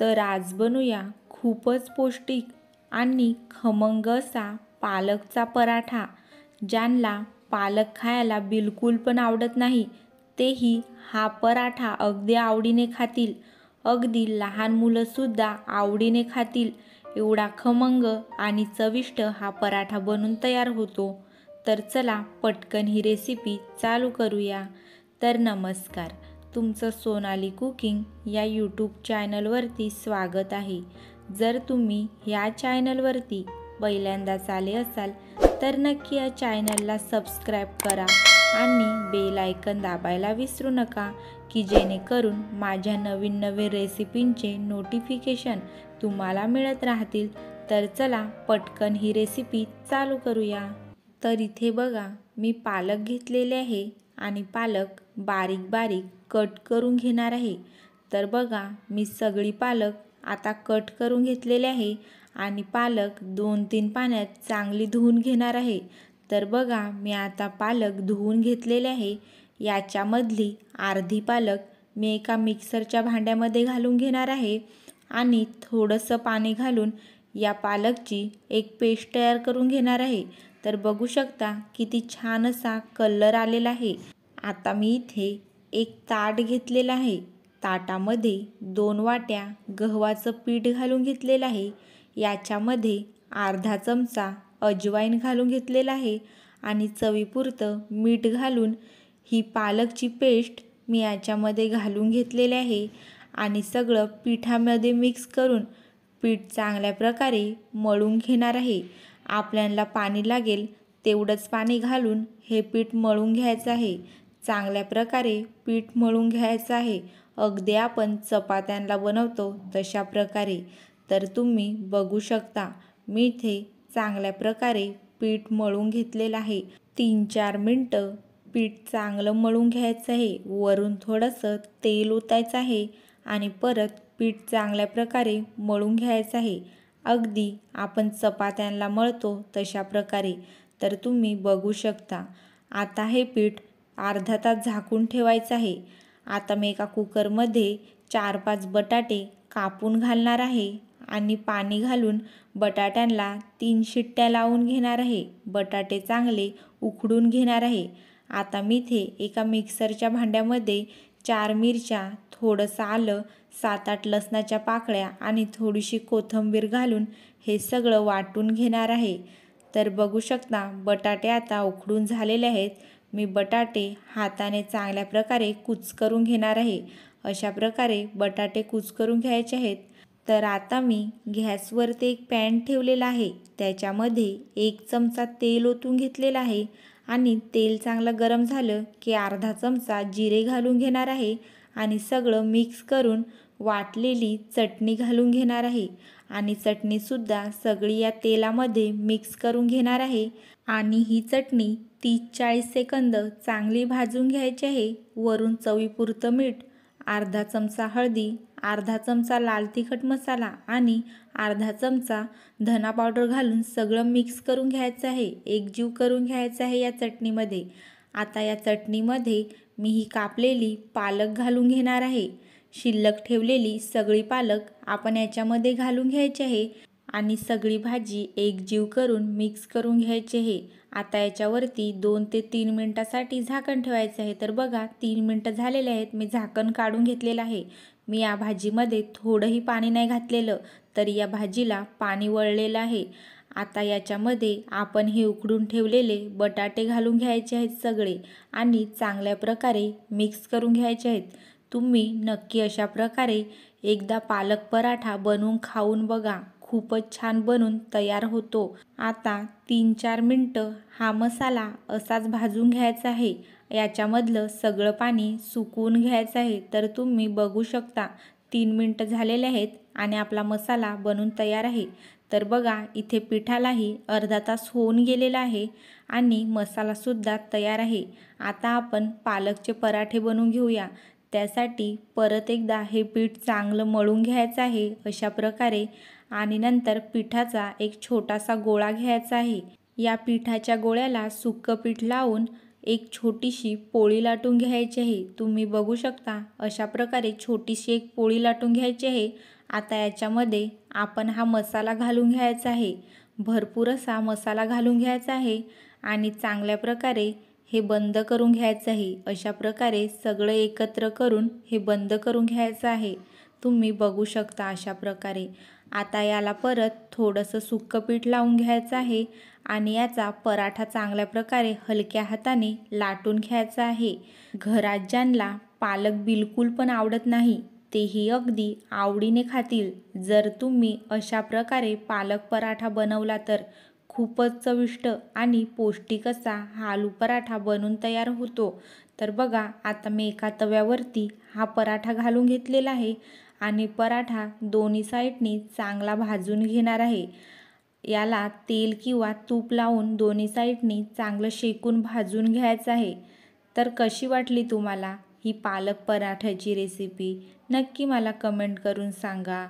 तर आज बनूया खूपच पौष्टिक आणि खमंग असा पालकचा पराठा ज्यांना पालक खायला बिलकुल पण आवडत नाही तेही हा पराठा अगदी आवडीने खातील अगदी लहान मुलंसुद्धा आवडीने खातील एवढा खमंग आणि चविष्ट हा पराठा बनून तयार होतो तर चला पटकन ही रेसिपी चालू करूया तर नमस्कार तुमचं सोनाली कुकिंग या यूट्यूब चॅनलवरती स्वागत आहे जर तुम्ही ह्या चॅनलवरती पहिल्यांदाच आले असाल तर नक्की या चॅनलला सबस्क्राईब करा आणि बेल आयकन दाबायला विसरू नका की जेणेकरून माझ्या नवीन नवीन रेसिपींचे नोटिफिकेशन तुम्हाला मिळत राहतील तर चला पटकन ही रेसिपी चालू करूया तर इथे बघा मी पालक घेतलेले आहे आणि पालक बारीक बारीक कट करून घेणार आहे तर बघा मी सगळी पालक आता कट करून घेतलेले आहे आणि पालक दोन तीन पाण्यात चांगली धुवून घेणार आहे तर बघा मी आता पालक धुवून घेतलेले आहे याच्यामधली अर्धी पालक मी एका मिक्सरच्या भांड्यामध्ये घालून घेणार आहे आणि थोडंसं पाणी घालून या पालकची एक पेस्ट तयार करून घेणार आहे तर बघू शकता किती छान असा कलर आलेला आहे आता मी इथे एक ताट घेतलेला आहे ताटामध्ये दोन वाट्या गव्हाचं पीठ घालून घेतलेलं आहे याच्यामध्ये अर्धा चमचा अजवाईन घालून घेतलेला आहे आणि चवीपुरतं मीठ घालून ही पालकची पेस्ट मी याच्यामध्ये घालून घेतलेली आहे आणि सगळं पिठामध्ये मिक्स करून पीठ चांगल्या प्रकारे मळून घेणार आहे आपल्याला पाणी लागेल तेवढंच पाणी घालून हे पीठ मळून घ्यायचं आहे चांगल्या प्रकारे पीठ मळून घ्यायचं आहे अगदी आपण चपात्यांना बनवतो तशा प्रकारे तर तुम्ही बघू शकता मी इथे चांगल्या प्रकारे पीठ मळून घेतलेलं आहे तीन चार मिनटं पीठ चांगलं मळून घ्यायचं आहे वरून थोडंसं तेल ओतायचं आहे आणि परत पीठ चांगल्या प्रकारे मळून घ्यायचं आहे अगदी आपण चपात्यांना मळतो तशा प्रकारे तर तुम्ही बघू शकता आता हे पीठ अर्धा तास झाकून ठेवायचं आहे आता मी एका कुकरमध्ये चार पाच बटाटे कापून घालणार आहे आणि पाणी घालून बटाट्यांना तीन शिट्ट्या लावून घेणार आहे बटाटे चांगले उकडून घेणार आहे आता मी इथे एका मिक्सरच्या भांड्यामध्ये चार मिरच्या थोडंसं आलं सात आठ लसणाच्या पाकळ्या आणि थोडीशी कोथंबीर घालून हे सगळं वाटून घेणार आहे तर बघू शकता बटाटे आता उखडून झालेले आहेत मी बटाटे हाताने चांगल्या प्रकारे कुच करून घेणार आहे अशा प्रकारे बटाटे कुच करून घ्यायचे आहेत तर आता मी गॅसवरती एक पॅन ठेवलेला आहे त्याच्यामध्ये एक चमचा तेल ओतून घेतलेला आहे आणि तेल चांगलं गरम झालं की अर्धा चमचा जिरे घालून घेणार आहे आणि सगळं मिक्स करून वाटलेली चटणी घालून घेणार आहे आणि चटणीसुद्धा सगळी या तेलामध्ये मिक्स करून घेणार आहे आणि ही चटणी तीस चाळीस सेकंद चांगली भाजून घ्यायची आहे वरून चवीपुरतं मीठ अर्धा चमचा हळदी अर्धा चमचा लाल तिखट मसाला आणि अर्धा चमचा धना पावडर घालून सगळं मिक्स करून घ्यायचं आहे एकजीव करून घ्यायचं आहे या चटणीमध्ये आता या चटणीमध्ये मी ही कापलेली पालक घालून घेणार आहे शिल्लक ठेवलेली सगळी पालक आपण याच्यामध्ये घालून घ्यायची आहे आणि सगळी भाजी एकजीव करून मिक्स करून घ्यायची आहे आता याच्यावरती दोन ते तीन मिनटासाठी झाकण ठेवायचं आहे तर बघा तीन मिनटं झालेले आहेत मी झाकण काढून घेतलेलं आहे मी या भाजीमध्ये थोडंही पाणी नाही घातलेलं तरी या भाजीला पाणी वळलेलं आहे आता याच्यामध्ये आपण हे उकडून ठेवलेले बटाटे घालून घ्यायचे आहेत सगळे आणि चांगल्या प्रकारे मिक्स करून घ्यायचे आहेत तुम्ही नक्की अशा प्रकारे एकदा पालक पराठा बनवून खाऊन बघा खूपच छान बनून तयार होतो आता तीन चार मिनटं हा मसाला असाच भाजून घ्यायचा आहे याच्यामधलं सगळं पाणी सुकवून घ्यायचं आहे तर तुम्ही बघू शकता तीन मिनटं झालेले आहेत आणि आपला मसाला बनून तयार आहे तर बघा इथे पिठालाही अर्धा तास होऊन गेलेला आहे आणि मसालासुद्धा तयार आहे आता आपण पालकचे पराठे बनवून घेऊया त्यासाठी परत एकदा हे पीठ चांगलं मळून घ्यायचं आहे अशा प्रकारे आणि नंतर पिठाचा एक छोटासा गोळा घ्यायचा आहे या पिठाच्या गोळ्याला सुक्कं पीठ लावून एक छोटीशी पोळी लाटून घ्यायची आहे तुम्ही बघू शकता अशा प्रकारे छोटीशी एक पोळी लाटून घ्यायची आहे आता याच्यामध्ये आपण हा मसाला घालून घ्यायचा आहे भरपूर असा मसाला घालून घ्यायचा आहे आणि चांगल्या प्रकारे हे बंद करून घ्यायचं आहे अशा प्रकारे सगळं एकत्र करून हे बंद करून घ्यायचं आहे तुम्ही बघू शकता अशा प्रकारे आता याला परत थोडंसं सुक्कं पीठ लावून घ्यायचं आहे आणि याचा पराठा चांगल्या प्रकारे हलक्या हाताने लाटून घ्यायचा आहे घरात ज्यांना पालक बिलकुल पण आवडत नाही तेही अगदी आवडीने खातील जर तुम्ही अशा प्रकारे पालक पराठा बनवला तर खूपच चविष्ट आणि पौष्टिक असा हा आलू पराठा बनून तयार होतो तर बघा आता मी एका तव्यावरती हा पराठा घालून घेतलेला आहे आणि पराठा दोन्ही साईडनी चांगला भाजून घेणार आहे याला तेल किंवा तूप लावून दोन्ही साईडनी चांगलं शेकून भाजून घ्यायचं आहे तर कशी वाटली तुम्हाला ही पालक पराठ्याची रेसिपी नक्की मला कमेंट करून सांगा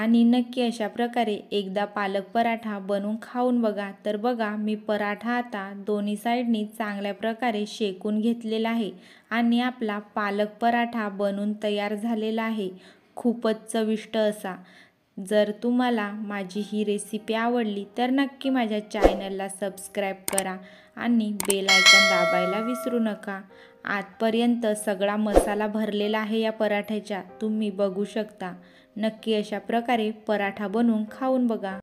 आणि नक्की अशा प्रकारे एकदा पालक पराठा बनवून खाऊन बघा तर बघा मी पराठा आता दोन्ही साईडनी चांगल्या प्रकारे शेकून घेतलेला आहे आणि आपला पालक पराठा बनून तयार झालेला आहे खूपच चविष्ट असा जर तुम्हाला माझी ही रेसिपी आवडली तर नक्की माझ्या चॅनलला सबस्क्राईब करा आणि बेल आयकन दाबायला विसरू नका आजपर्यंत सगळा मसाला भरलेला आहे या पराठ्याच्या तुम्ही बघू शकता नक्की अशा प्रकारे पराठा बनवून खाऊन बघा